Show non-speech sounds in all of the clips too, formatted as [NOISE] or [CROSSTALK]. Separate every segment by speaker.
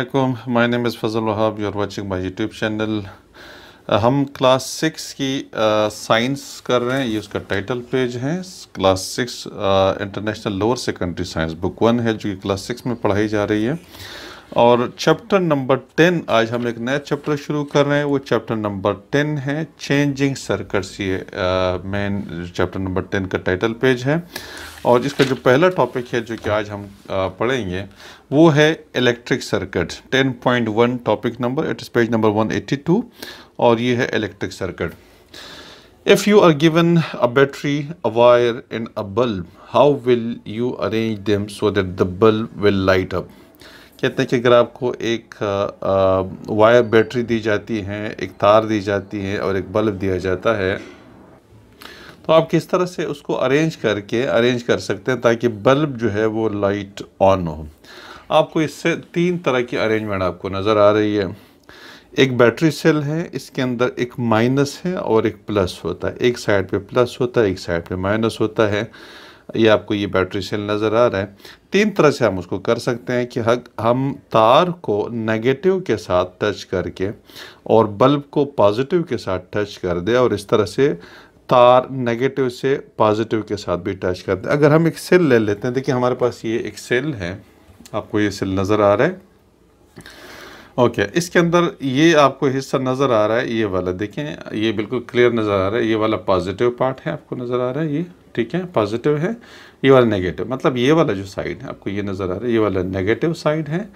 Speaker 1: अल्लाम my name is Fazal Wahab you are watching my YouTube channel हम class six की science uh, कर रहे हैं ये उसका टाइटल पेज है class six international lower secondary science book one है जो कि क्लास सिक्स में पढ़ाई जा रही है और चैप्टर नंबर टेन आज हम एक नया चैप्टर शुरू कर रहे हैं वो चैप्टर नंबर टेन है चेंजिंग सर्कट्स ये मेन चैप्टर नंबर टेन का टाइटल पेज है और इसका जो पहला टॉपिक है जो कि आज हम आ, पढ़ेंगे वो है electric circuit 10.1 topic number it is page number 182 और ये है electric circuit if you are given a battery a wire and a bulb how will you arrange them so that the bulb will light up कहते हैं कि अगर आपको एक wire battery दी जाती है एक तार दी जाती है और एक बल्ब दिया जाता है तो आप किस तरह से उसको अरेंज करके अरेंज कर सकते हैं ताकि बल्ब जो है वो लाइट ऑन हो आपको इससे तीन तरह की अरेंजमेंट आपको नज़र आ रही है एक बैटरी सेल है इसके अंदर एक माइनस है और एक प्लस होता है एक साइड पे प्लस होता है एक साइड पे माइनस होता है ये आपको ये बैटरी सेल नज़र आ रहा है तीन तरह से हम उसको कर सकते हैं कि हम तार को नेगेटिव के साथ टच करके और बल्ब को पॉजिटिव के साथ टच कर दे और इस तरह से तार नेगेटिव से पॉजिटिव के साथ भी टच कर दे अगर हम एक सेल ले लेते हैं देखिए हमारे पास ये एक सेल है आपको ये सेल नज़र आ रहा है ओके okay, इसके अंदर ये आपको हिस्सा नज़र आ रहा है ये वाला देखें ये बिल्कुल क्लियर नज़र आ रहा है ये वाला पॉजिटिव पार्ट है आपको नज़र आ रहा है ये ठीक है पॉजिटिव है ये वाला नेगेटिव मतलब ये वाला जो साइड है आपको ये नज़र आ रहा है ये वाला नेगेटिव साइड है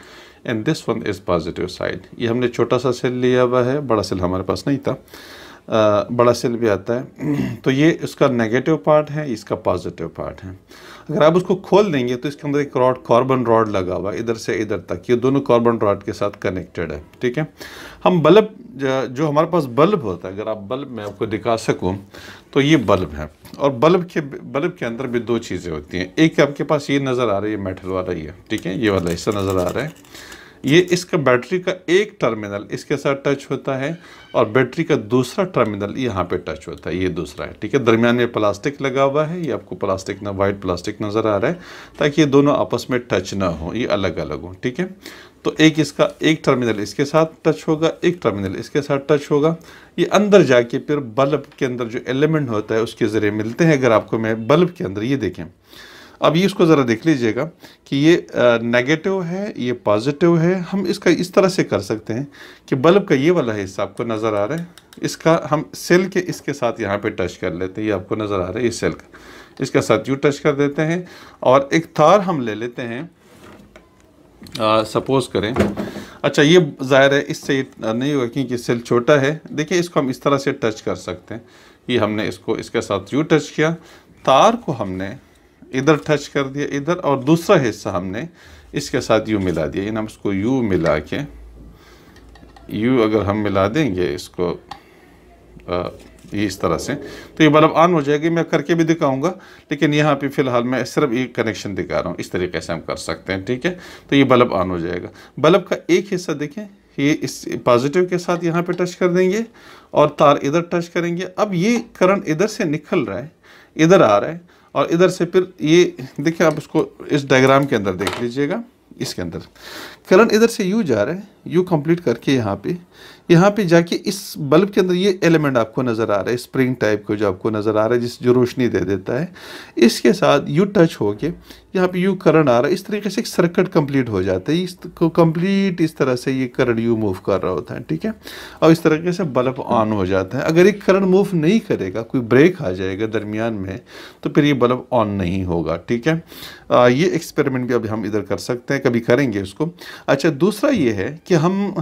Speaker 1: and this one is positive side ये हमने छोटा सा सेल लिया हुआ है बड़ा सेल हमारे पास नहीं था आ, बड़ा सेल भी आता है [CLEARS THROAT] तो ये इसका नेगेटिव पार्ट है इसका पॉजिटिव पार्ट है अगर आप उसको खोल देंगे तो इसके अंदर एक रॉड कार्बन रॉड लगा हुआ है इधर से इधर तक ये दोनों कार्बन रॉड के साथ कनेक्टेड है ठीक है हम बल्ब जो हमारे पास बल्ब होता है अगर आप बल्ब में आपको दिखा सकूँ तो ये बल्ब है और बल्ब के बल्ब के अंदर भी दो चीज़ें होती हैं एक आपके पास ये नज़र आ रही है मेटल वाला ये ठीक है ये वाला हिस्सा नज़र आ रहा है ये इसका बैटरी का एक टर्मिनल इसके साथ टच होता है और बैटरी का दूसरा टर्मिनल यहाँ पे टच होता है ये दूसरा है ठीक है दरमियान में प्लास्टिक लगा हुआ है ये आपको प्लास्टिक ना वाइट प्लास्टिक नज़र आ रहा है ताकि ये दोनों आपस में टच ना हो ये अलग अलग हो ठीक है तो एक इसका एक टर्मिनल इसके साथ टच होगा एक टर्मिनल इसके साथ टच होगा ये अंदर जाके फिर बल्ब के अंदर जो एलिमेंट होता है उसके ज़रिए मिलते हैं अगर आपको मैं बल्ब के अंदर ये देखें अब ये इसको ज़रा देख लीजिएगा कि ये नेगेटिव है ये पॉजिटिव है हम इसका इस तरह से कर सकते हैं कि बल्ब का ये वाला हिस्सा आपको नज़र आ रहा है इसका हम सेल के इसके साथ यहाँ पे टच कर लेते हैं ये आपको नज़र आ रहा है ये सेल का इसके साथ यूँ टच कर देते हैं और एक तार हम ले लेते हैं सपोज़ करें अच्छा ये ज़ाहिर है इससे नहीं होगा क्योंकि सेल छोटा है देखिए इसको हम इस तरह से टच कर सकते हैं ये हमने इसको इसके साथ यू टच किया तार को हमने इधर टच कर दिया इधर और दूसरा हिस्सा हमने इसके साथ यू मिला दिया यानी हम इसको यू मिला के यू अगर हम मिला देंगे इसको ये इस तरह से तो ये बल्ब ऑन हो जाएगी मैं करके भी दिखाऊंगा लेकिन यहाँ पे फ़िलहाल मैं सिर्फ ये कनेक्शन दिखा रहा हूँ इस तरीके से हम कर सकते हैं ठीक है तो ये बल्ब ऑन हो जाएगा बल्ब का एक हिस्सा देखें ये इस पॉजिटिव के साथ यहाँ पे टच कर देंगे और तार इधर टच करेंगे अब ये करंट इधर से निकल रहा है इधर आ रहा है और इधर से फिर ये देखिए आप इसको इस डायग्राम के अंदर देख लीजिएगा इसके अंदर करंट इधर से यू जा रहा है यू कंप्लीट करके यहाँ पे यहाँ पे जाके इस बल्ब के अंदर ये एलिमेंट आपको नज़र आ रहा है स्प्रिंग टाइप का जो आपको नज़र आ रहा है जिस जो रोशनी दे देता है इसके साथ यू टच हो के यहाँ पे यू करंट आ रहा है इस तरीके से एक सर्कट कंप्लीट हो जाता है इसको कंप्लीट इस तरह से ये करंट यू मूव कर रहा होता है ठीक है और इस तरीके से बल्ब ऑन हो जाता है अगर ये करंट मूव नहीं करेगा कोई ब्रेक आ जाएगा दरमियान में तो फिर ये बल्ब ऑन नहीं होगा ठीक है आ, ये एक्सपेरिमेंट भी अभी हम इधर कर सकते हैं कभी करेंगे उसको अच्छा दूसरा ये है कि हम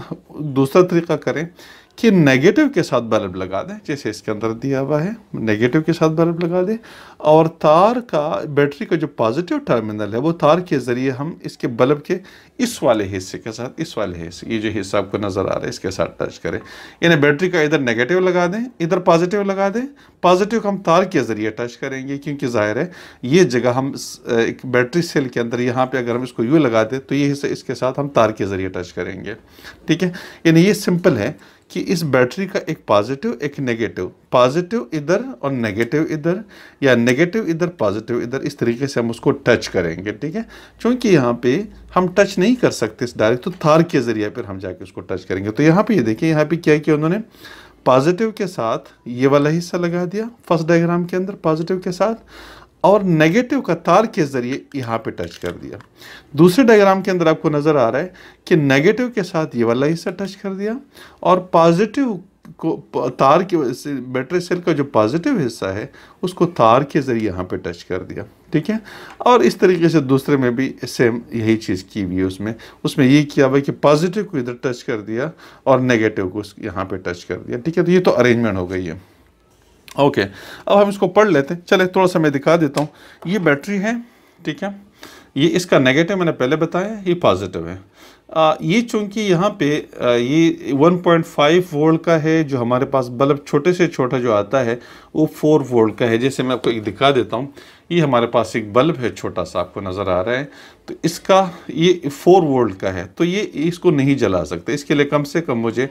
Speaker 1: दूसरा तरीका Zacate, कि नेगेटिव के साथ बल्ब लगा दें जैसे इसके अंदर दिया हुआ है नेगेटिव के साथ बल्ब लगा दें और तार का बैटरी का जो पॉजिटिव टर्मिनल है वो तार के ज़रिए हम इसके बल्ब के इस वाले हिस्से के साथ इस वाले हिस्से ये जो हिस्सा आपको नज़र आ रहा है इसके साथ टच करें यानी बैटरी का इधर नेगेटिव लगा दें इधर पॉजिटिव लगा दें पॉजिटिव हम तार के ज़रिए टच करेंगे क्योंकि ज़ाहिर है ये जगह हम एक बैटरी सेल के अंदर यहाँ पर अगर हम इसको यूँ लगा दें तो ये हिस्सा इसके साथ हम तार के ज़रिए टच करेंगे ठीक है यानी ये सिंपल है कि इस बैटरी का एक पॉजिटिव एक नेगेटिव पॉजिटिव इधर और नेगेटिव इधर या नेगेटिव इधर पॉजिटिव इधर इस तरीके से हम उसको टच करेंगे ठीक है क्योंकि यहाँ पे हम टच नहीं कर सकते इस डायरेक्ट तो थार के ज़रिए फिर हम जाके उसको टच करेंगे तो यहाँ पे ये यह देखिए यहाँ पे क्या किया उन्होंने पॉजिटिव के साथ ये वाला हिस्सा लगा दिया फर्स्ट डायग्राम के अंदर पॉजिटिव के साथ और नेगेटिव का तार के ज़रिए यहाँ पे टच कर दिया दूसरे डायग्राम के अंदर आपको नज़र आ रहा है कि नेगेटिव के साथ ये वाला हिस्सा टच कर दिया और पॉजिटिव को तार के बैटरी सेल का जो पॉजिटिव हिस्सा है उसको तार के ज़रिए यहाँ पे टच कर दिया ठीक है और इस तरीके से दूसरे में भी सेम यही चीज़ की हुई है उसमें उसमें ये किया हुआ कि पॉजिटिव को इधर टच कर दिया और नेगेटिव को यहाँ पे टच कर दिया ठीक है तो ये तो अरेंजमेंट हो गई है ओके अब हम इसको पढ़ लेते चले थोड़ा सा मैं दिखा देता हूँ ये बैटरी है ठीक है ये इसका नेगेटिव मैंने पहले बताया ये पॉजिटिव है आ, ये चूंकि यहाँ पे आ, ये 1.5 वोल्ट का है जो हमारे पास बल्ब छोटे से छोटा जो आता है वो 4 वोल्ट का है जैसे मैं आपको एक दिखा देता हूँ ये हमारे पास एक बल्ब है छोटा सा आपको नज़र आ रहा है तो इसका ये 4 वोल्ट का है तो ये इसको नहीं जला सकते इसके लिए कम से कम मुझे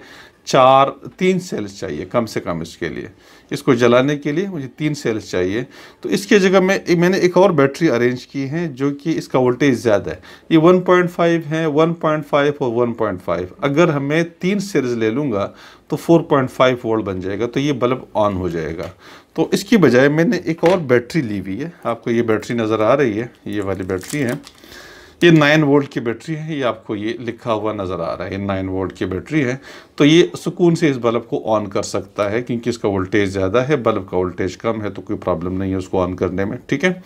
Speaker 1: चार तीन सेल्स चाहिए कम से कम इसके लिए इसको जलाने के लिए मुझे तीन सेल्स चाहिए तो इसके जगह में मैंने एक और बैटरी अरेंज की है जो कि इसका वोल्टेज ज़्यादा है ये 1.5 है 1.5 और 1.5 अगर हमें तीन सेल्स ले लूँगा तो 4.5 वोल्ट बन जाएगा तो ये बल्ब ऑन हो जाएगा तो इसकी बजाय मैंने एक और बैटरी ली हुई है आपको ये बैटरी नज़र आ रही है ये वाली बैटरी है ये नाइन वोल्ट की बैटरी है ये आपको ये लिखा हुआ नज़र आ रहा है ये नाइन वोल्ट की बैटरी है तो ये सुकून से इस बल्ब को ऑन कर सकता है क्योंकि इसका वोल्टेज ज़्यादा है बल्ब का वोल्टेज कम है तो कोई प्रॉब्लम नहीं है उसको ऑन करने में ठीक है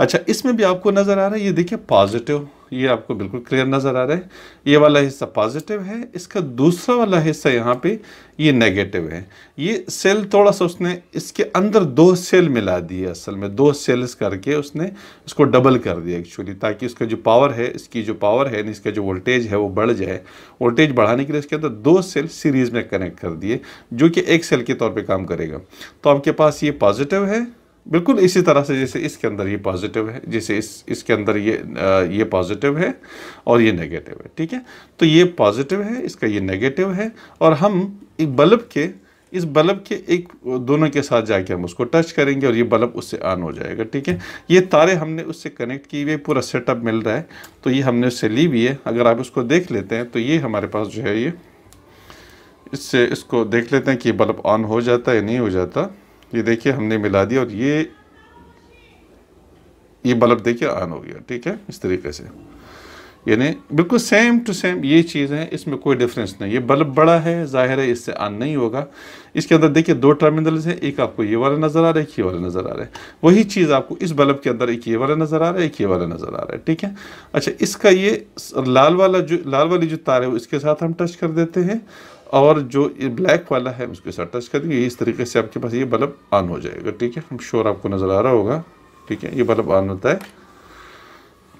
Speaker 1: अच्छा इसमें भी आपको नज़र आ रहा है ये देखिए पॉजिटिव ये आपको बिल्कुल क्लियर नज़र आ रहा है ये वाला हिस्सा पॉजिटिव है इसका दूसरा वाला हिस्सा यहाँ पे ये नेगेटिव है ये सेल थोड़ा सा उसने इसके अंदर दो सेल मिला दिए असल में दो सेल्स करके उसने इसको डबल कर दिया एक्चुअली ताकि इसका जो पावर है इसकी जो पावर है इसका जो वोल्टेज है वो बढ़ जाए वोल्टेज बढ़ाने के लिए इसके अंदर दो सेल सीरीज़ में कनेक्ट कर दिए जो कि एक सेल के तौर पर काम करेगा तो आपके पास ये पॉजिटिव है बिल्कुल इसी तरह से जैसे इसके अंदर ये पॉजिटिव है जैसे इस इसके अंदर ये आ, ये पॉजिटिव है और ये नेगेटिव है ठीक है तो ये पॉजिटिव है इसका ये नेगेटिव है और हम एक बल्ब के इस बल्ब के एक दोनों के साथ जाके हम उसको टच करेंगे और ये बल्ब उससे ऑन हो जाएगा ठीक है ये तारे हमने उससे कनेक्ट किए हुए पूरा सेटअप मिल रहा है तो ये हमने उससे ली भी है अगर आप इसको देख लेते हैं तो ये हमारे पास जो है ये इससे इसको देख लेते हैं कि बल्ब ऑन हो जाता है या नहीं हो जाता ये देखिए हमने मिला दिया और ये ये बल्ब देखिए ऑन हो गया ठीक है इस तरीके से यानी बिल्कुल सेम टू सेम ये चीज़ है इसमें कोई डिफरेंस नहीं ये बल्ब बड़ा है जाहिर है इससे ऑन नहीं होगा इसके अंदर देखिए दो टर्मिनल्स हैं एक आपको ये वाला नज़र आ रहा है एक ये वाला नज़र आ रहा है वही चीज़ आपको इस बल्ब के अंदर एक ये वाला नज़र आ रहा है एक ये वाला नज़र आ रहा है ठीक है अच्छा इसका ये लाल वाला जो लाल वाली जो तार है उसके साथ हम टच कर देते हैं और जो ये ब्लैक वाला है उसके साथ टच कर देंगे इस तरीके से आपके पास ये बल्ब ऑन हो जाएगा ठीक है हम श्योर आपको नज़र आ रहा होगा ठीक है ये बल्ब ऑन होता है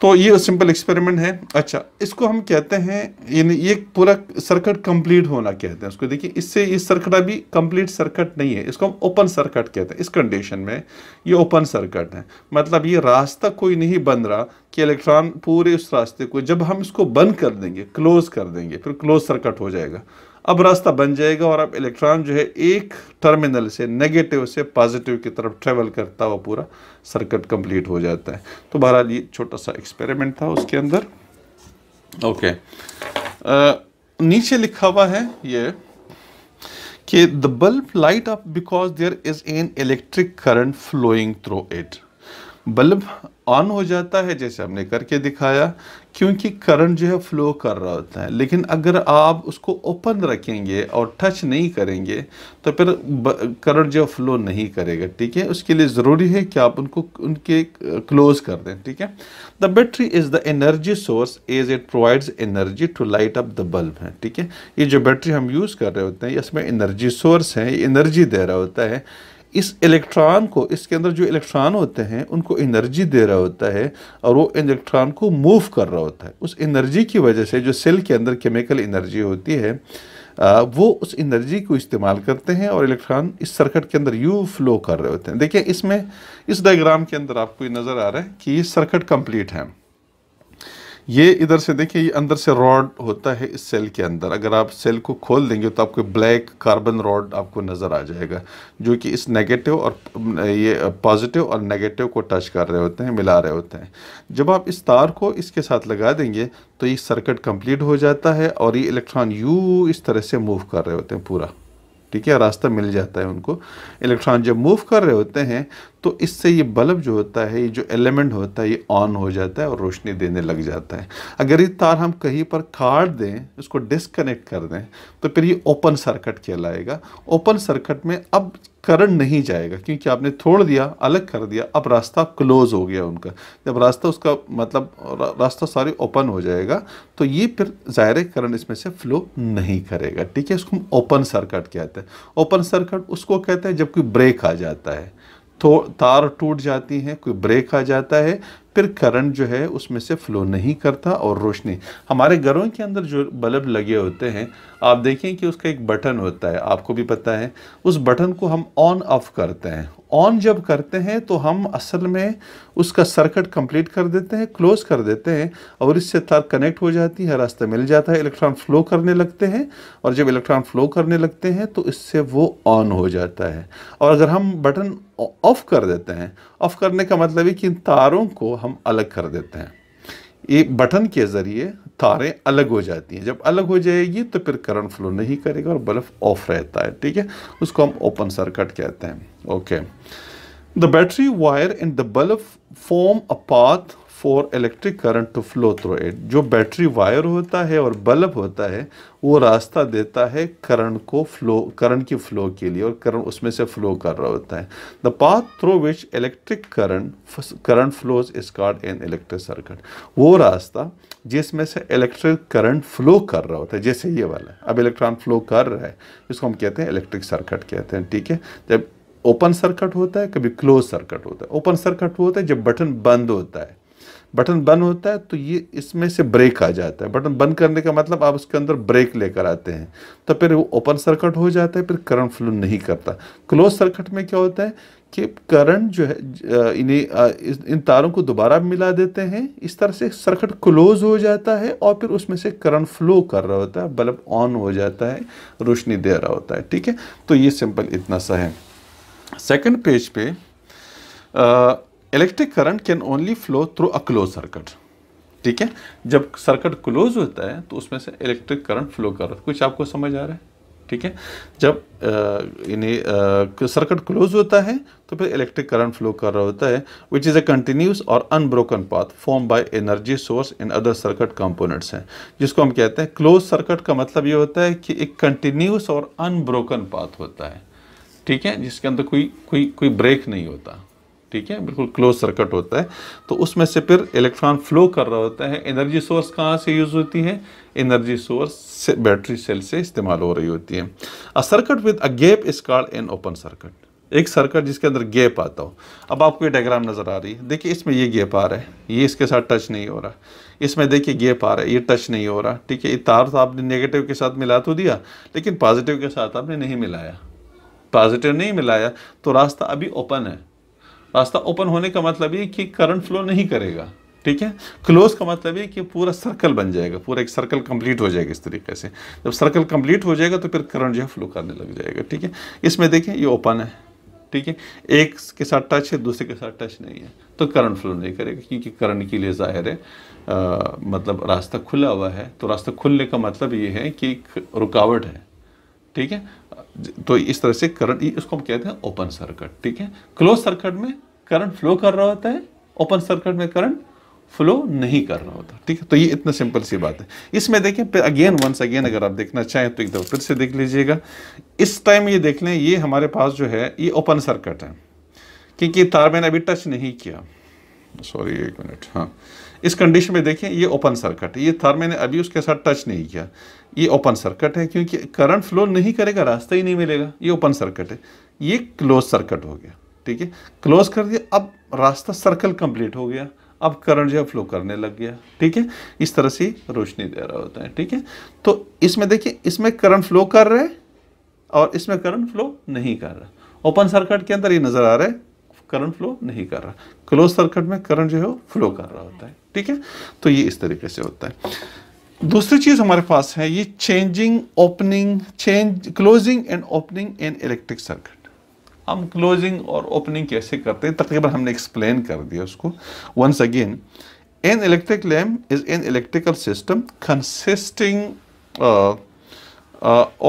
Speaker 1: तो ये सिंपल एक्सपेरिमेंट है अच्छा इसको हम कहते हैं यानी ये पूरा सर्किट कंप्लीट होना कहते हैं उसको देखिए इससे ये सर्किट अभी कंप्लीट सर्किट नहीं है इसको हम ओपन सर्किट कहते हैं इस कंडीशन में ये ओपन सर्किट है मतलब ये रास्ता कोई नहीं बन रहा कि इलेक्ट्रॉन पूरे उस रास्ते को जब हम इसको बंद कर देंगे क्लोज कर देंगे फिर क्लोज सर्किट हो जाएगा अब रास्ता बन जाएगा और अब इलेक्ट्रॉन जो है एक टर्मिनल से नेगेटिव से पॉजिटिव की तरफ ट्रेवल करता हुआ पूरा सर्किट कंप्लीट हो जाता है तो बहरहाल ये छोटा सा एक्सपेरिमेंट था उसके अंदर ओके okay. नीचे लिखा हुआ है ये कि the bulb light up because there is an electric current flowing through it bulb on हो जाता है जैसे हमने करके दिखाया क्योंकि करंट जो है फ्लो कर रहा होता है लेकिन अगर आप उसको ओपन रखेंगे और टच नहीं करेंगे तो फिर करंट जो है फ्लो नहीं करेगा ठीक है उसके लिए ज़रूरी है कि आप उनको उनके क्लोज कर दें ठीक है the battery is the energy source as it provides energy to light up the bulb है ठीक है ये जो बैटरी हम यूज़ कर रहे होते हैं इसमें एनर्जी सोर्स है एनर्जी दे रहा होता है इस इलेक्ट्रॉन को इसके अंदर जो इलेक्ट्रॉन होते हैं उनको एनर्जी दे रहा होता है और वो इलेक्ट्रॉन को मूव कर रहा होता है उस एनर्जी की वजह से जो सेल के अंदर केमिकल एनर्जी होती है वो उस एनर्जी को इस्तेमाल करते हैं और इलेक्ट्रॉन इस सर्किट के अंदर यू फ्लो कर रहे होते हैं देखिए इसमें इस डायग्राम के अंदर आपको ये नज़र आ रहा है कि ये सर्किट कंप्लीट है ये इधर से देखिए ये अंदर से रॉड होता है इस सेल के अंदर अगर आप सेल को खोल देंगे तो आपको ब्लैक कार्बन रॉड आपको नज़र आ जाएगा जो कि इस नेगेटिव और ये पॉजिटिव और नेगेटिव को टच कर रहे होते हैं मिला रहे होते हैं जब आप इस तार को इसके साथ लगा देंगे तो ये सर्किट कंप्लीट हो जाता है और ये इलेक्ट्रॉन यू इस तरह से मूव कर रहे होते हैं पूरा ठीक है रास्ता मिल जाता है उनको इलेक्ट्रॉन जब मूव कर रहे होते हैं तो इससे ये बल्ब जो होता है ये जो एलिमेंट होता है ये ऑन हो जाता है और रोशनी देने लग जाता है अगर ये तार हम कहीं पर काट दें उसको डिसकनेक्ट कर दें तो फिर ये ओपन सर्किट कहलाएगा ओपन सर्किट में अब करंट नहीं जाएगा क्योंकि आपने छोड़ दिया अलग कर दिया अब रास्ता क्लोज हो गया उनका जब रास्ता उसका मतलब रास्ता सारी ओपन हो जाएगा तो ये फिर ज़ाहिर करंट इसमें से फ्लो नहीं करेगा ठीक है इसको हम ओपन सर्किट कहते हैं ओपन सर्किट उसको कहते हैं जब कोई ब्रेक आ जाता है तो तार टूट जाती हैं कोई ब्रेक आ जाता है फिर करंट जो है उसमें से फ्लो नहीं करता और रोशनी हमारे घरों के अंदर जो बल्ब लगे होते हैं आप देखें कि उसका एक बटन होता है आपको भी पता है उस बटन को हम ऑन ऑफ करते हैं ऑन जब करते हैं तो हम असल में उसका सर्किट कंप्लीट कर देते हैं क्लोज कर देते हैं और इससे तार कनेक्ट हो जाती है रास्ता मिल जाता है इलेक्ट्रॉन फ्लो करने लगते हैं और जब इलेक्ट्रॉन फ्लो करने लगते हैं तो इससे वो ऑन हो जाता है और अगर हम बटन ऑफ कर देते हैं ऑफ करने का मतलब है कि इन तारों को हम हम अलग कर देते हैं ये बटन के ज़रिए तारें अलग हो जाती हैं जब अलग हो जाएगी तो फिर करंट फ्लो नहीं करेगा और बल्ब ऑफ रहता है ठीक है उसको हम ओपन सर्कट कहते हैं okay the battery wire in the bulb form a path for electric current to flow through it जो बैटरी वायर होता है और बल्ब होता है वो रास्ता देता है करंट को फ्लो करंट की फ्लो के लिए और करंट उसमें से फ्लो कर रहा होता है the path through which electric current current flows is called in electric circuit वो रास्ता जिसमें से इलेक्ट्रिक करंट फ्लो कर रहा होता है जैसे ये वाला अब इलेक्ट्रॉन फ्लो कर रहा है इसको हम कहते हैं इलेक्ट्रिक सर्किट कहते हैं ठीक है जब ओपन सर्किट होता है कभी क्लोज सर्किट होता है ओपन सर्किट होता है जब बटन बंद होता है बटन बंद होता है तो ये इसमें से ब्रेक आ जाता है बटन बंद करने का मतलब आप उसके अंदर ब्रेक लेकर आते हैं तो फिर वो ओपन सर्किट हो जाता है फिर करंट फ्लो नहीं करता क्लोज सर्किट में क्या होता है कि करंट जो है इन्हें इन तारों को दोबारा मिला देते हैं इस तरह से सर्किट क्लोज हो जाता है और फिर उसमें से करंट फ्लो कर रहा होता है बल्ब ऑन हो जाता है रोशनी दे रहा होता है ठीक है तो ये सिंपल इतना सा है सेकेंड पेज पे electric current can only flow through a close circuit ठीक है जब सर्किट क्लोज होता है तो उसमें से इलेक्ट्रिक करंट फ्लो कर रहा है कुछ आपको समझ आ रहा है ठीक है जब इन्हें सर्किट क्लोज होता है तो फिर इलेक्ट्रिक करंट फ्लो कर रहा होता है विच इज़ अ कंटिन्यूस और unbroken path form by energy source in other circuit components हैं जिसको हम कहते हैं क्लोज सर्किट का मतलब ये होता है कि एक कंटिन्यूस और अनब्रोकन पाथ होता है ठीक है जिसके अंदर कोई कोई कोई ब्रेक नहीं होता ठीक है बिल्कुल क्लोज सर्किट होता है तो उसमें से फिर इलेक्ट्रॉन फ्लो कर रहा होता है एनर्जी सोर्स कहाँ से यूज़ होती है एनर्जी सोर्स से बैटरी सेल से इस्तेमाल हो रही होती है a circuit with a gap is called in open circuit एक सर्किट जिसके अंदर गैप आता हो अब आपको ये डायग्राम नज़र आ रही है देखिए इसमें ये गैप आ रहा है ये इसके साथ टच नहीं हो रहा इसमें देखिए गैप आ रहा है ये टच नहीं हो रहा ठीक है ये तार तो आपने नेगेटिव के साथ मिला तो दिया लेकिन पॉजिटिव के साथ आपने नहीं मिलाया पॉजिटिव नहीं मिलाया तो रास्ता अभी ओपन है रास्ता ओपन होने का मतलब ये कि करंट फ्लो नहीं करेगा ठीक है क्लोज का मतलब ये कि पूरा सर्कल बन जाएगा पूरा एक सर्कल कंप्लीट हो जाएगा इस तरीके से जब सर्कल कंप्लीट हो जाएगा तो फिर करंट जो है फ्लो करने लग जाएगा ठीक है इसमें देखें ये ओपन है ठीक है एक के साथ टच है दूसरे के साथ टच नहीं है तो करंट फ्लो नहीं करेगा क्योंकि करंट के लिए जाहिर है आ, मतलब रास्ता खुला हुआ है तो रास्ता खुलने का मतलब ये है कि रुकावट है ठीक है तो इस तरह से करंट इसको हम कहते हैं ओपन सर्किट ठीक है क्लोज सर्किट में करंट फ्लो कर रहा होता है ओपन सर्किट में करंट फ्लो नहीं कर रहा होता ठीक है तो ये इतना सिंपल सी बात है इसमें देखें फिर अगेन वंस अगेन अगर आप देखना चाहें तो एक दफा फिर से देख लीजिएगा इस टाइम ये देख लें ये हमारे पास जो है ये ओपन सर्किट है क्योंकि तार मैंने अभी टच नहीं किया सॉरी एक मिनट हाँ इस कंडीशन में देखें ये ओपन सर्किट ये थर मैंने अभी उसके साथ टच नहीं किया ये ओपन सर्किट है क्योंकि करंट फ्लो नहीं करेगा रास्ता ही नहीं मिलेगा ये ओपन सर्किट है ये क्लोज सर्किट हो गया ठीक है क्लोज कर दिया अब रास्ता सर्कल कंप्लीट हो गया अब करंट जो है फ्लो करने लग गया ठीक है इस तरह से रोशनी दे रहा होता है ठीक है तो इसमें देखिए इसमें करंट फ्लो कर रहे हैं और इसमें करंट फ्लो नहीं कर रहा ओपन सर्किट के अंदर ये नज़र आ रहा है करंट फ्लो नहीं कर रहा क्लोज सर्किट में करंट जो है फ्लो कर रहा होता है ठीक है तो ये इस तरीके से होता है दूसरी चीज़ हमारे पास है ये changing opening change closing and opening in electric circuit हम क्लोजिंग और ओपनिंग कैसे करते हैं तकरीबन हमने एक्सप्लेन कर दिया उसको once again an electric lamp is an electrical system consisting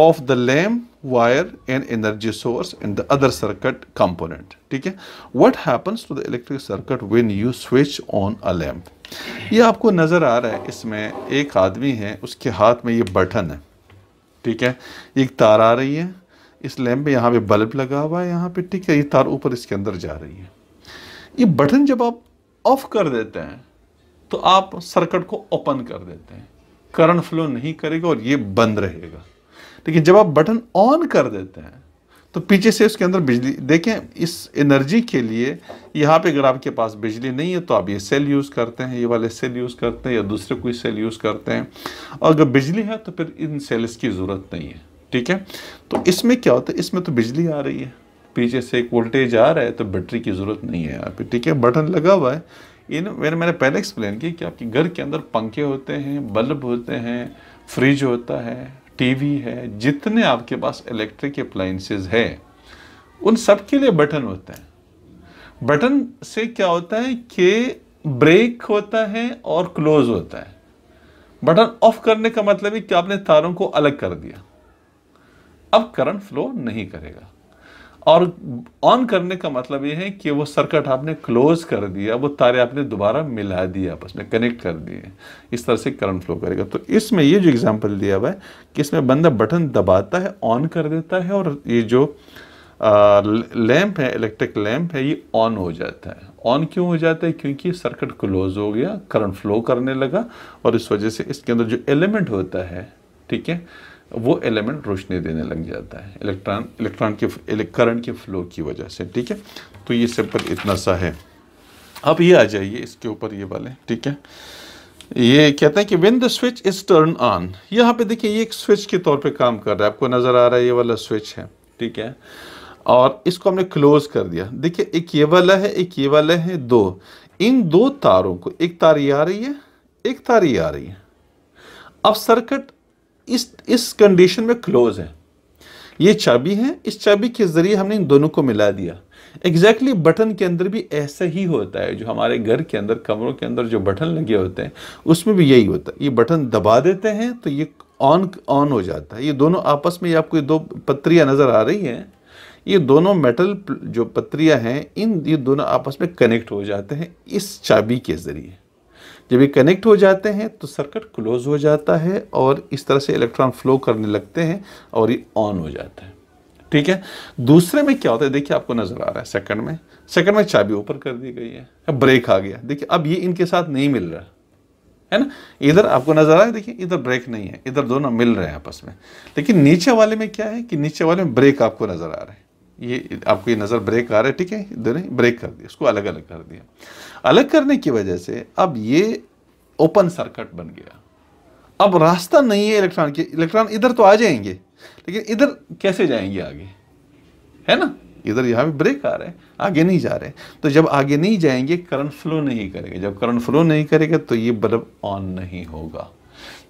Speaker 1: of the lamp wire and energy source and the other circuit component ठीक है what happens to the electric circuit when you switch on a lamp ये आपको नज़र आ रहा है इसमें एक आदमी है उसके हाथ में ये बटन है ठीक है एक तार आ रही है इस लैम्प में यहाँ पे बल्ब लगा हुआ है यहाँ पे ठीक है ये तार ऊपर इसके अंदर जा रही है ये बटन जब आप ऑफ कर देते हैं तो आप सर्किट को ओपन कर देते हैं करंट फ्लो नहीं करेगा और ये बंद रहेगा लेकिन जब आप बटन ऑन कर देते हैं तो पीछे से उसके अंदर बिजली देखें इस एनर्जी के लिए यहाँ पे अगर आपके पास बिजली नहीं है तो आप ये सेल यूज़ करते हैं ये वाले सेल यूज़ करते हैं या दूसरे कोई सेल यूज़ करते हैं और अगर बिजली है तो फिर इन सेल्स की ज़रूरत नहीं है ठीक है तो इसमें क्या होता है इसमें तो बिजली आ रही है पीछे से एक वोल्टेज आ रहा है तो बैटरी की ज़रूरत नहीं है यहाँ पर ठीक है बटन लगा हुआ है इन मैंने मैंने पहले एक्सप्लेन किया कि आपके घर के अंदर पंखे होते हैं बल्ब होते हैं फ्रिज होता है टीवी है जितने आपके पास इलेक्ट्रिक अप्लाइंसेज है उन सब के लिए बटन होते हैं बटन से क्या होता है कि ब्रेक होता है और क्लोज होता है बटन ऑफ करने का मतलब है कि आपने तारों को अलग कर दिया अब करंट फ्लो नहीं करेगा और ऑन करने का मतलब ये है कि वो सर्किट आपने क्लोज कर दिया वो तारे आपने दोबारा मिला दिए आपस में कनेक्ट कर दिए इस तरह से करंट फ्लो करेगा तो इसमें ये जो एग्जांपल दिया हुआ है कि इसमें बंदा बटन दबाता है ऑन कर देता है और ये जो लैंप है इलेक्ट्रिक लैंप है ये ऑन हो जाता है ऑन क्यों हो जाता है क्योंकि सर्किट क्लोज हो गया करंट फ्लो करने लगा और इस वजह से इसके अंदर जो एलिमेंट होता है ठीक है वो एलिमेंट रोशनी देने लग जाता है इलेक्ट्रॉन इलेक्ट्रॉन के करंट के फ्लो की वजह से ठीक है तो ये सिंपल इतना सा है अब ये आ जाइए इसके ऊपर ये वाले ठीक है ये कहते हैं कि when the switch is turn on यहाँ पे देखिए ये एक स्विच के तौर पे काम कर रहा है आपको नज़र आ रहा है ये वाला स्विच है ठीक है और इसको हमने क्लोज कर दिया देखिए एक ये वाला है एक ये वाला है दो इन दो तारों को एक तार ये आ रही है एक तार ये आ रही है अब सर्किट इस इस कंडीशन में क्लोज है ये चाबी है इस चाबी के ज़रिए हमने इन दोनों को मिला दिया एग्जैक्टली exactly बटन के अंदर भी ऐसा ही होता है जो हमारे घर के अंदर कमरों के अंदर जो बटन लगे होते हैं उसमें भी यही होता है ये बटन दबा देते हैं तो ये ऑन ऑन हो जाता है ये दोनों आपस में आपको ये दो पत्रियां नज़र आ रही हैं ये दोनों मेटल जो पत्रियां हैं इन ये दोनों आपस में कनेक्ट हो जाते हैं इस चाबी के ज़रिए जब ये कनेक्ट हो जाते हैं तो सर्किट क्लोज हो जाता है और इस तरह से इलेक्ट्रॉन फ्लो करने लगते हैं और ये ऑन हो जाता है ठीक है दूसरे में क्या होता है देखिए आपको नज़र आ रहा है सेकंड में सेकंड में चाबी ऊपर कर दी गई है ब्रेक आ गया देखिए अब ये इनके साथ नहीं मिल रहा है ना इधर आपको नज़र आ रहा है देखिए इधर ब्रेक नहीं है इधर दोनों मिल रहे हैं आपस में लेकिन नीचे वाले में क्या है कि नीचे वाले में ब्रेक आपको नज़र आ रहा है ये आपको ये नज़र ब्रेक आ रहा है ठीक है इधर ब्रेक कर दिया इसको अलग अलग कर दिया अलग करने की वजह से अब ये ओपन सर्किट बन गया अब रास्ता नहीं है इलेक्ट्रॉन के इलेक्ट्रॉन इधर तो आ जाएंगे लेकिन इधर कैसे जाएंगे आगे है ना इधर यहाँ पे ब्रेक आ रहा है आगे नहीं जा रहे तो जब आगे नहीं जाएंगे करंट फ्लो नहीं करेगा जब करंट फ्लो नहीं करेगा तो ये बल्ब ऑन नहीं होगा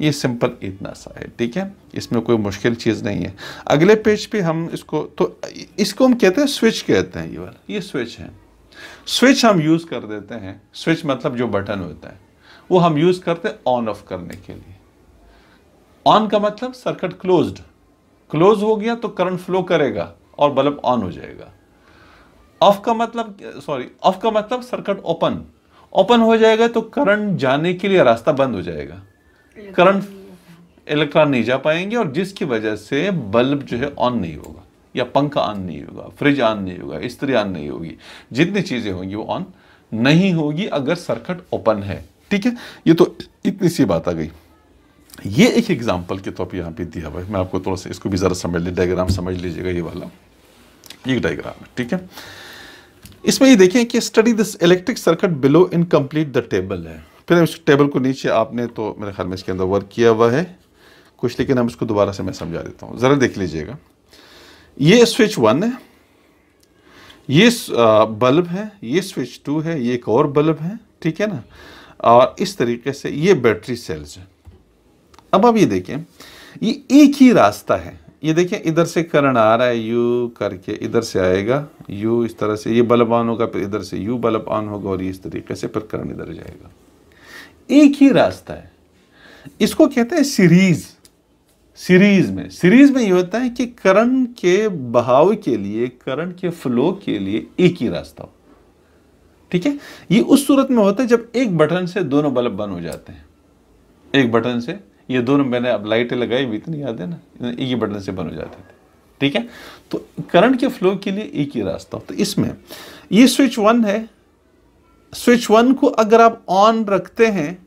Speaker 1: ये सिंपल इतना सा है ठीक है इसमें कोई मुश्किल चीज़ नहीं है अगले पेज पे हम इसको तो इसको हम कहते हैं स्विच कहते हैं ये वाला ये स्विच है स्विच हम यूज़ कर देते हैं स्विच मतलब जो बटन होता है वो हम यूज़ करते हैं ऑन ऑफ करने के लिए ऑन का मतलब सर्किट क्लोज्ड क्लोज हो गया तो करंट फ्लो करेगा और बल्ब ऑन हो जाएगा ऑफ का मतलब सॉरी ऑफ का मतलब सर्किट ओपन ओपन हो जाएगा तो करंट जाने के लिए रास्ता बंद हो जाएगा करंट इलेक्ट्रॉन नहीं जा पाएंगे और जिसकी वजह से बल्ब जो है ऑन नहीं होगा या पंखा ऑन नहीं होगा फ्रिज ऑन नहीं होगा स्त्री ऑन नहीं होगी जितनी चीज़ें होंगी वो ऑन नहीं होगी अगर सर्किट ओपन है ठीक है ये तो इतनी सी बात आ गई ये एक एग्जाम्पल के तौर पर यहाँ पे दिया हुआ है मैं आपको थोड़ा सा इसको भी ज़रा समझ ले डायग्राम समझ लीजिएगा ये वाला ये डायग्राम है ठीक है इसमें ये देखें कि study this electric circuit below incomplete the table है फिर इस टेबल को नीचे आपने तो मेरे ख्याल में इसके अंदर वर्क किया हुआ है कुछ लेकिन हम इसको दोबारा से मैं समझा देता हूँ ज़रा देख लीजिएगा ये स्विच वन है ये बल्ब है ये स्विच टू है ये एक और बल्ब है ठीक है ना और इस तरीके से ये बैटरी सेल्स है अब आप ये देखें ये एक ही रास्ता है ये देखें इधर से करंट आ रहा है यू करके इधर से आएगा यू इस तरह से ये बल्ब ऑन होगा फिर इधर से यू बल्ब ऑन होगा और ये इस तरीके से फिर करंट इधर जाएगा एक ही रास्ता है इसको कहते हैं सीरीज सीरीज में सीरीज में ये होता है कि करंट के बहाव के लिए करंट के फ्लो के लिए एक ही रास्ता हो ठीक है ये उस सूरत में होता है जब एक बटन से दोनों बल्ब बंद हो जाते हैं एक बटन से ये दोनों मैंने अब लाइटें लगाई भी इतनी याद है ना ही बटन से बंद हो जाते थे ठीक है तो करंट के फ्लो के लिए एक ही रास्ता हो तो इसमें ये स्विच वन है स्विच वन को अगर आप ऑन रखते हैं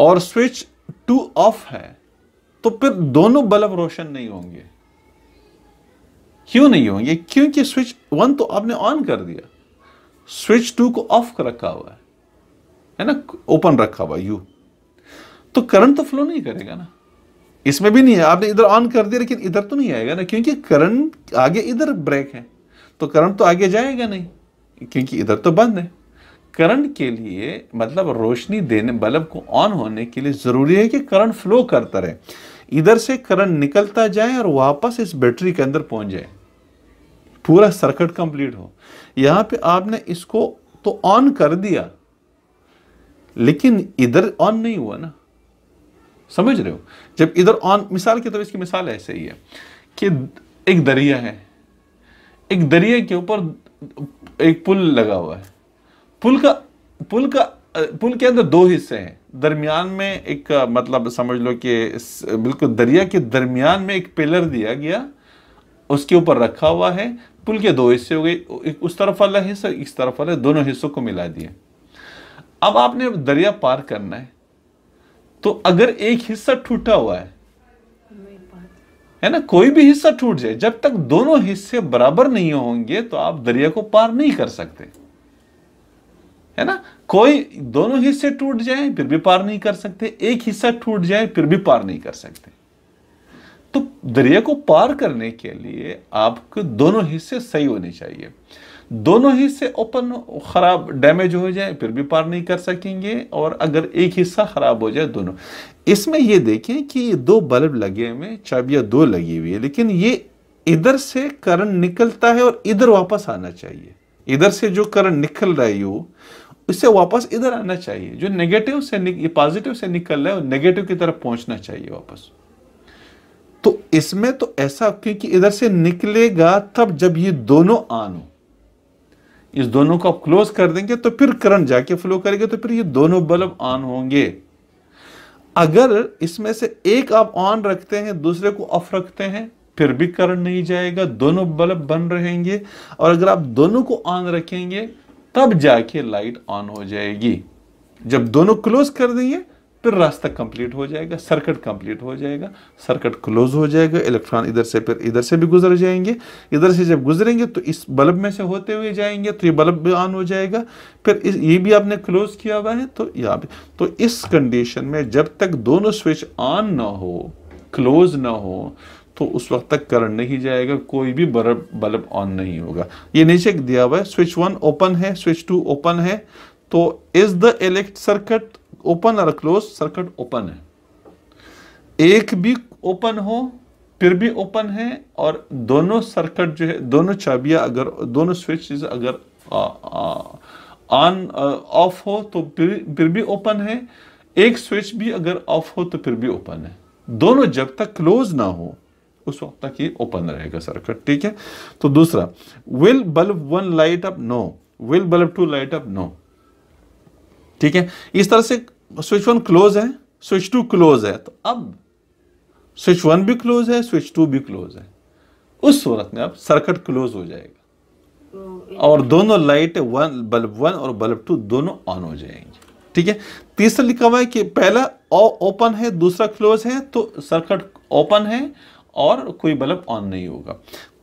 Speaker 1: और स्विच टू ऑफ है तो फिर दोनों बल्ब रोशन नहीं होंगे क्यों नहीं होंगे क्योंकि स्विच वन तो आपने ऑन कर दिया स्विच टू को ऑफ कर रखा हुआ है है ना ओपन रखा हुआ यू तो करंट तो फ्लो नहीं करेगा ना इसमें भी नहीं है आपने इधर ऑन कर दिया लेकिन इधर तो नहीं आएगा ना क्योंकि करंट आगे इधर ब्रेक है तो करंट तो आगे जाएगा नहीं क्योंकि इधर तो बंद है करंट के लिए मतलब रोशनी देने बल्ब को ऑन होने के लिए ज़रूरी है कि करंट फ्लो करता रहे इधर से करंट निकलता जाए और वापस इस बैटरी के अंदर पहुंच जाए पूरा सर्किट कंप्लीट हो यहाँ पे आपने इसको तो ऑन कर दिया लेकिन इधर ऑन नहीं हुआ ना समझ रहे हो जब इधर ऑन मिसाल के तो इसकी मिसाल ऐसे ही है कि एक दरिया है एक दरिया के ऊपर एक पुल लगा हुआ है पुल का पुल का पुल के अंदर दो हिस्से हैं दरमियान में एक मतलब समझ लो कि बिल्कुल दरिया के दरमियान में एक पिलर दिया गया उसके ऊपर रखा हुआ है पुल के दो हिस्से हो गए उस तरफ वाला हिस्सा इस तरफ वाला दोनों हिस्सों को मिला दिया अब आपने दरिया पार करना है तो अगर एक हिस्सा टूटा हुआ है है ना कोई भी हिस्सा टूट जाए जब तक दोनों हिस्से बराबर नहीं होंगे तो आप दरिया को पार नहीं कर सकते है ना कोई दोनों हिस्से टूट जाए फिर भी पार नहीं कर सकते एक हिस्सा टूट जाए फिर भी पार नहीं कर सकते तो दरिया को पार करने के लिए आपको दोनों हिस्से सही होने चाहिए दोनों हिस्से ओपन खराब डैमेज हो जाए फिर भी पार नहीं कर सकेंगे और अगर एक हिस्सा खराब हो जाए दोनों इसमें ये देखें कि दो बल्ब लगे हुए हैं दो लगी हुई है लेकिन ये इधर से करंट निकलता है और इधर वापस आना चाहिए इधर से जो करंट निकल रही हो उससे वापस इधर आना चाहिए जो नेगेटिव से ये पॉजिटिव से निकल रहा है वो नेगेटिव की तरफ पहुंचना चाहिए वापस तो इसमें तो ऐसा क्योंकि इधर से निकलेगा तब जब ये दोनों आन हो इस दोनों को आप क्लोज कर देंगे तो फिर करंट जाके फ्लो करेगा तो फिर ये दोनों बल्ब ऑन होंगे अगर इसमें से एक आप ऑन रखते हैं दूसरे को ऑफ रखते हैं फिर भी करंट नहीं जाएगा दोनों बल्ब बन रहेंगे और अगर आप दोनों को ऑन रखेंगे तब जाके लाइट ऑन हो जाएगी जब दोनों क्लोज कर देंगे फिर रास्ता कंप्लीट हो जाएगा सर्किट कंप्लीट हो जाएगा सर्किट क्लोज हो जाएगा इलेक्ट्रॉन इधर से फिर इधर से भी गुजर जाएंगे इधर से जब गुजरेंगे तो इस बल्ब में से होते हुए जाएंगे तो ये बल्ब भी ऑन हो जाएगा फिर इस ये भी आपने क्लोज किया हुआ है तो यहाँ तो इस कंडीशन में जब तक दोनों स्विच ऑन ना हो क्लोज ना हो तो उस वक्त तक करंट नहीं जाएगा कोई भी बल्ब बल्ब ऑन नहीं होगा ये नीचे दिया हुआ है स्विच वन ओपन है स्विच टू ओपन है तो is the electric circuit open और क्लोज सर्किट ओपन है एक भी ओपन हो फिर भी ओपन है और दोनों सर्किट जो है दोनों चाबियां अगर दोनों स्विच अगर ऑन ऑफ हो तो फिर फिर भी ओपन है एक स्विच भी अगर ऑफ हो तो फिर भी ओपन है दोनों जब तक क्लोज ना हो उस वक्त तक ये ओपन रहेगा सर्किट ठीक है तो दूसरा will bulb one light up no will bulb two light up no ठीक है इस तरह से स्विच वन क्लोज है स्विच टू क्लोज है तो अब स्विच वन भी क्लोज है स्विच टू भी क्लोज है उस सूरत में अब सर्किट क्लोज हो जाएगा तो और दोनों लाइट वन बल्ब वन और बल्ब टू दोनों ऑन हो जाएंगे ठीक है तीसरा लिखा हुआ है कि पहला ओपन है दूसरा क्लोज है तो सर्किट ओपन है और कोई बल्ब ऑन नहीं होगा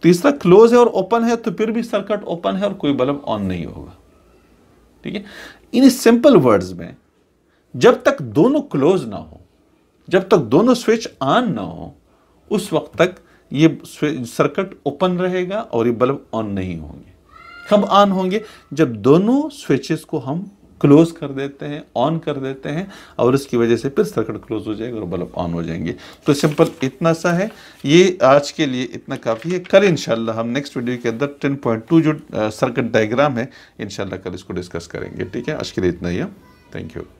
Speaker 1: तीसरा तो क्लोज है और ओपन है तो फिर भी सर्किट ओपन है और कोई बल्ब ऑन नहीं होगा ठीक है इन सिंपल वर्ड्स में जब तक दोनों क्लोज ना हो जब तक दोनों स्विच ऑन ना हो उस वक्त तक ये सर्किट ओपन रहेगा और ये बल्ब ऑन नहीं होंगे कब ऑन होंगे जब दोनों स्विचेस को हम क्लोज कर देते हैं ऑन कर देते हैं और इसकी वजह से फिर सर्किट क्लोज हो जाएगा और बल्ब ऑन हो जाएंगे तो सिंपल इतना सा है ये आज के लिए इतना काफ़ी है कल इंशाल्लाह हम नेक्स्ट वीडियो के अंदर 10.2 जो सर्किट डायग्राम है इनशाला कल इसको डिस्कस करेंगे ठीक है आज के लिए इतना ही है थैंक यू